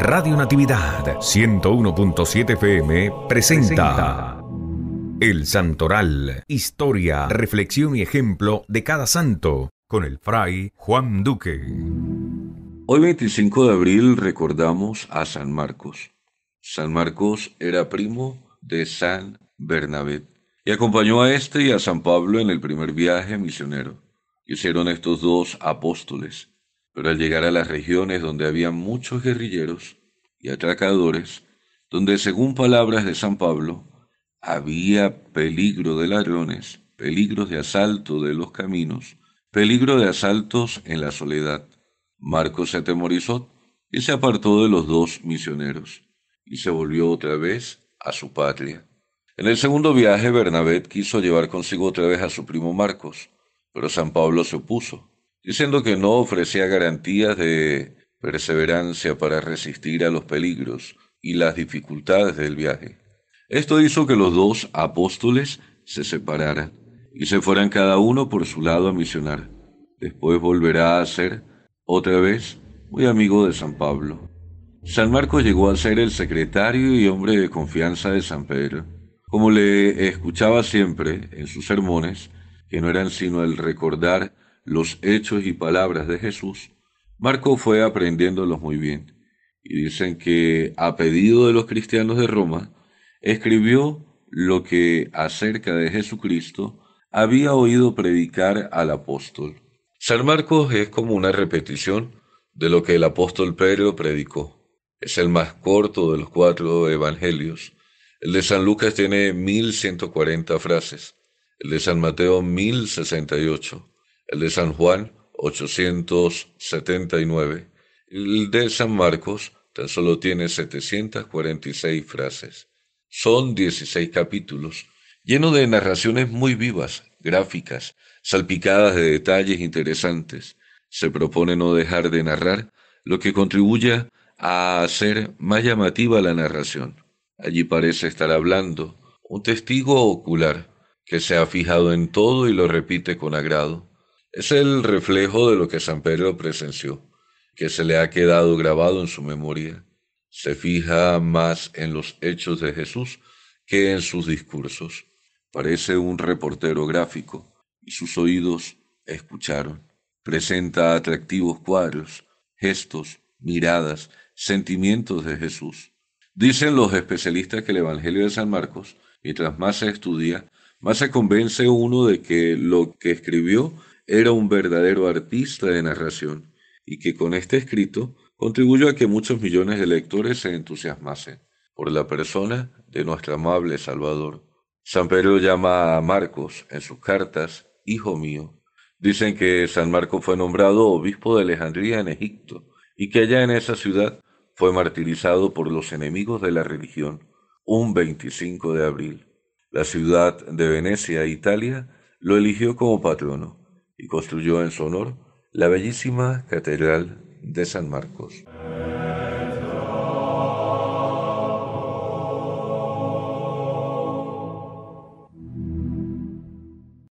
Radio Natividad 101.7 FM presenta El Santoral, historia, reflexión y ejemplo de cada santo, con el fray Juan Duque. Hoy 25 de abril recordamos a San Marcos. San Marcos era primo de San Bernabé y acompañó a este y a San Pablo en el primer viaje misionero. Hicieron estos dos apóstoles pero al llegar a las regiones donde había muchos guerrilleros y atracadores, donde según palabras de San Pablo, había peligro de ladrones, peligro de asalto de los caminos, peligro de asaltos en la soledad. Marcos se atemorizó y se apartó de los dos misioneros, y se volvió otra vez a su patria. En el segundo viaje, Bernabé quiso llevar consigo otra vez a su primo Marcos, pero San Pablo se opuso diciendo que no ofrecía garantías de perseverancia para resistir a los peligros y las dificultades del viaje. Esto hizo que los dos apóstoles se separaran y se fueran cada uno por su lado a misionar. Después volverá a ser, otra vez, muy amigo de San Pablo. San Marcos llegó a ser el secretario y hombre de confianza de San Pedro. Como le escuchaba siempre en sus sermones, que no eran sino el recordar los hechos y palabras de Jesús, Marco fue aprendiéndolos muy bien. Y dicen que a pedido de los cristianos de Roma, escribió lo que acerca de Jesucristo había oído predicar al apóstol. San Marcos es como una repetición de lo que el apóstol Pedro predicó. Es el más corto de los cuatro evangelios. El de San Lucas tiene 1140 frases, el de San Mateo 1068 el de San Juan 879, el de San Marcos tan solo tiene 746 frases. Son 16 capítulos, lleno de narraciones muy vivas, gráficas, salpicadas de detalles interesantes. Se propone no dejar de narrar, lo que contribuya a hacer más llamativa la narración. Allí parece estar hablando un testigo ocular que se ha fijado en todo y lo repite con agrado. Es el reflejo de lo que San Pedro presenció, que se le ha quedado grabado en su memoria. Se fija más en los hechos de Jesús que en sus discursos. Parece un reportero gráfico y sus oídos escucharon. Presenta atractivos cuadros, gestos, miradas, sentimientos de Jesús. Dicen los especialistas que el Evangelio de San Marcos, mientras más se estudia, más se convence uno de que lo que escribió era un verdadero artista de narración y que con este escrito contribuyó a que muchos millones de lectores se entusiasmasen por la persona de nuestro amable Salvador. San Pedro llama a Marcos en sus cartas Hijo mío. Dicen que San Marcos fue nombrado obispo de Alejandría en Egipto y que allá en esa ciudad fue martirizado por los enemigos de la religión un 25 de abril. La ciudad de Venecia, Italia, lo eligió como patrono y construyó en su honor la bellísima Catedral de San Marcos.